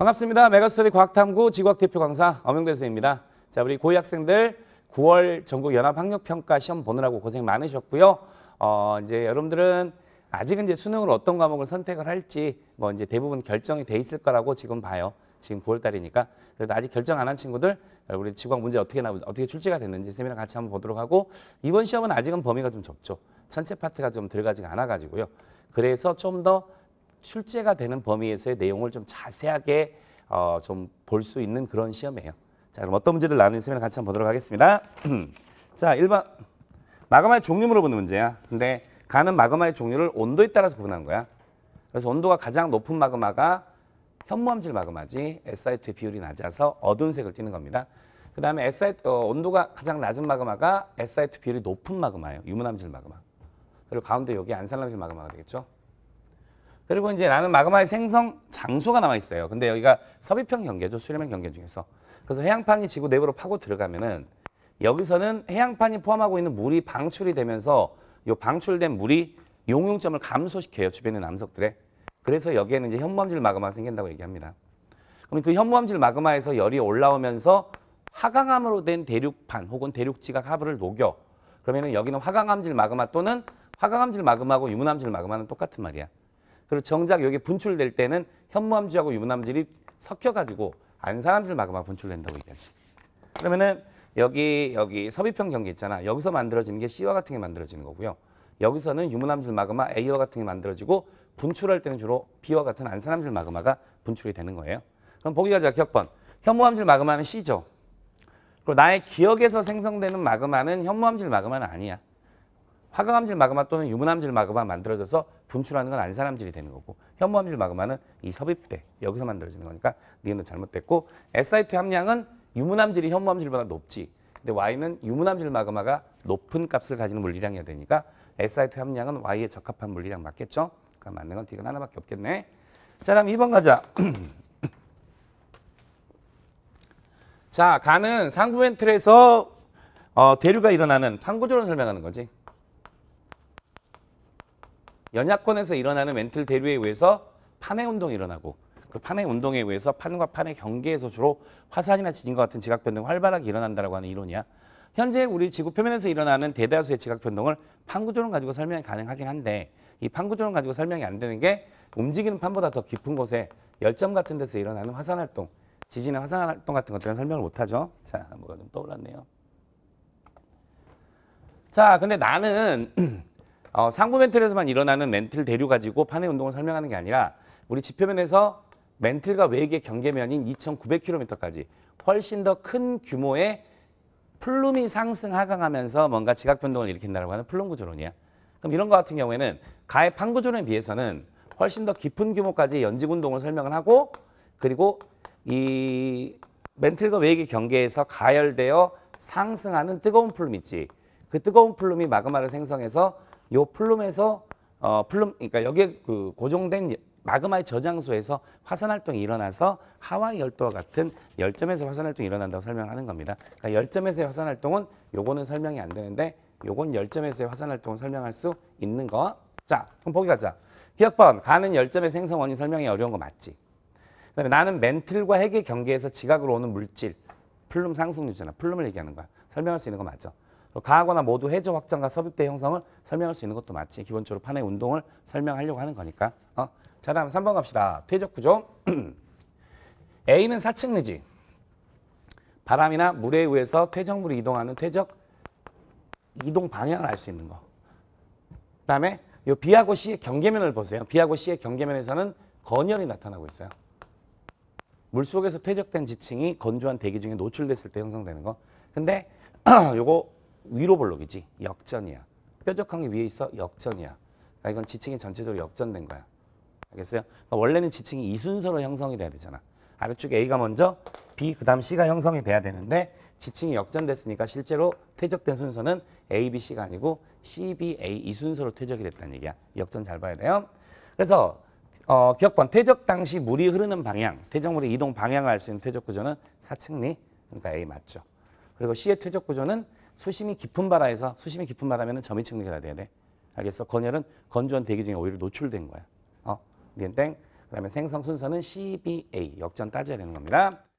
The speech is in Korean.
반갑습니다. 메가스터디 과학탐구 지구학 대표 강사 엄영대 선생입니다. 자, 우리 고위 학생들 9월 전국 연합학력평가 시험 보느라고 고생 많으셨고요. 어, 이제 여러분들은 아직은 이제 수능을 어떤 과목을 선택을 할지 뭐 이제 대부분 결정이 돼 있을 거라고 지금 봐요. 지금 9월 달이니까. 그래도 아직 결정 안 한 친구들 우리 지구학 문제 어떻게 나 어떻게 출제가 됐는지 쌤이랑 같이 한번 보도록 하고 이번 시험은 아직은 범위가 좀 좁죠. 전체 파트가 좀 들어가지가 않아 가지고요. 그래서 좀더 출제가 되는 범위에서의 내용을 좀 자세하게 어, 좀 볼 수 있는 그런 시험이에요. 자, 그럼 어떤 문제를 나누는 시험을 같이 한번 보도록 하겠습니다. 자, 1번 마그마의 종류물어 보는 문제야. 근데 가는 마그마의 종류를 온도에 따라서 구분하는 거야. 그래서 온도가 가장 높은 마그마가 현무암질 마그마지 SI2의 비율이 낮아서 어두운 색을 띠는 겁니다. 그 다음에 SI, 어, 온도가 가장 낮은 마그마가 SI2 비율이 높은 마그마예요. 유문암질 마그마. 그리고 가운데 여기 안산암질 마그마가 되겠죠. 그리고 이제 나는 마그마의 생성 장소가 나와 있어요. 근데 여기가 섭입형 경계죠. 수렴형 경계 중에서. 그래서 해양판이 지구 내부로 파고 들어가면은 여기서는 해양판이 포함하고 있는 물이 방출이 되면서 이 방출된 물이 용융점을 감소시켜요. 주변의남석들에 그래서 여기에는 이제 현무암질 마그마가 생긴다고 얘기합니다. 그럼 그 현무암질 마그마에서 열이 올라오면서 화강암으로 된 대륙판 혹은 대륙지각 하부를 녹여. 그러면은 여기는 화강암질 마그마 또는 화강암질 마그마하고 유문암질 마그마는 똑같은 말이야. 그리고 정작 여기 분출될 때는 현무암질하고 유부암질이 섞여가지고 안산암질 마그마 분출된다고 얘기하지. 그러면은 여기 여기 섭이평 경계 있잖아. 여기서 만들어지는 게 C와 같은 게 만들어지는 거고요. 여기서는 유문암질 마그마 A와 같은 게 만들어지고 분출할 때는 주로 B와 같은 안산암질 마그마가 분출이 되는 거예요. 그럼 보기 가자 기억번. 현무암질 마그마는 C죠. 그리고 나의 기억에서 생성되는 마그마는 현무암질 마그마는 아니야. 화강암질 마그마 또는 유분암질 마그마 만들어져서 분출하는 건 안산암질이 되는 거고 현무암질 마그마는 이 섭입대 여기서 만들어지는 거니까 니은도 잘못됐고 SI2 함량은 유분암질이 현무암질보다 높지 근데 Y는 유분암질 마그마가 높은 값을 가지는 물리량이어야 되니까 SI2 함량은 Y에 적합한 물리량 맞겠죠? 그러니까 맞는 건 D가 하나밖에 없겠네 자 다음 2번 가자 자 가는 상부 v e n 에서 어, 대류가 일어나는 판구조를 설명하는 거지 연약권에서 일어나는 멘틀 대류에 의해서 판의 운동이 일어나고 그 판의 운동에 의해서 판과 판의 경계에서 주로 화산이나 지진과 같은 지각 변동이 활발하게 일어난다고 하는 이론이야. 현재 우리 지구 표면에서 일어나는 대다수의 지각 변동을 판 구조론 가지고 설명이 가능하긴 한데 이 판 구조론 가지고 설명이 안 되는 게 움직이는 판보다 더 깊은 곳에 열점 같은 데서 일어나는 화산 활동, 지진의 화산 활동 같은 것들은 설명을 못 하죠. 자, 뭐가 좀 떠올랐네요. 자, 근데 나는 어, 상부 멘틀에서만 일어나는 멘틀 대류 가지고 판의 운동을 설명하는 게 아니라 우리 지표면에서 멘틀과 외계 경계면인 2,900km까지 훨씬 더 큰 규모의 플룸이 상승 하강하면서 뭔가 지각 변동을 일으킨다고 하는 플룸 구조론이야. 그럼 이런 것 같은 경우에는 가해 판 구조론에 비해서는 훨씬 더 깊은 규모까지 연직 운동을 설명을 하고 그리고 이 멘틀과 외계 경계에서 가열되어 상승하는 뜨거운 플룸 있지. 그 뜨거운 플룸이 마그마를 생성해서 요 플룸에서 어 플룸 그러니까 여기에 그 고정된 마그마의 저장소에서 화산 활동이 일어나서 하와이 열도와 같은 열점에서 화산 활동이 일어난다고 설명하는 겁니다. 그러니까 열점에서의 화산 활동은 요거는 설명이 안 되는데 요건 열점에서의 화산 활동을 설명할 수 있는 거. 자, 그럼 보기 가자. 기억번 가는 열점의 생성 원인 설명이 어려운 거 맞지? 그다음에 나는 멘틀과 핵의 경계에서 지각으로 오는 물질 플룸 상승유전잖 플룸을 얘기하는 거야. 설명할 수 있는 거 맞죠? 가하거나 모두 해저 확장과 섭입대 형성을 설명할 수 있는 것도 마치 기본적으로 판의 운동을 설명하려고 하는 거니까. 어? 자 다음 3번 갑시다. 퇴적 구조. A는 4층 내지 바람이나 물에 의해서 퇴적물이 이동하는 퇴적 이동 방향을 알 수 있는 거. 그다음에 요 B하고 C의 경계면을 보세요. B하고 C의 경계면에서는 건열이 나타나고 있어요. 물속에서 퇴적된 지층이 건조한 대기 중에 노출됐을 때 형성되는 거. 근데 요거 위로 볼록이지 역전이야. 뾰족한 게 위에 있어 역전이야. 그러니까 이건 지층이 전체적으로 역전된 거야. 알겠어요? 그러니까 원래는 지층이 이 순서로 형성이 돼야 되잖아. 아래쪽 에 A가 먼저 B 그다음 C가 형성이 돼야 되는데 지층이 역전됐으니까 실제로 퇴적된 순서는 A, B, C가 아니고 C, B, A 이 순서로 퇴적이 됐다는 얘기야. 역전 잘 봐야 돼요. 그래서 어, 기억번 퇴적 당시 물이 흐르는 방향, 퇴적물의 이동 방향을 알 수 있는 퇴적 구조는 사층리 그러니까 A 맞죠. 그리고 C의 퇴적 구조는 수심이 깊은 바다에서 수심이 깊은 바다면 점이 측정기가 돼야 돼. 알겠어? 건열은 건조한 대기 중에 오히려 노출된 거야. 어, 니은 땡. 그 다음에 생성 순서는 CBA, 역전 따져야 되는 겁니다.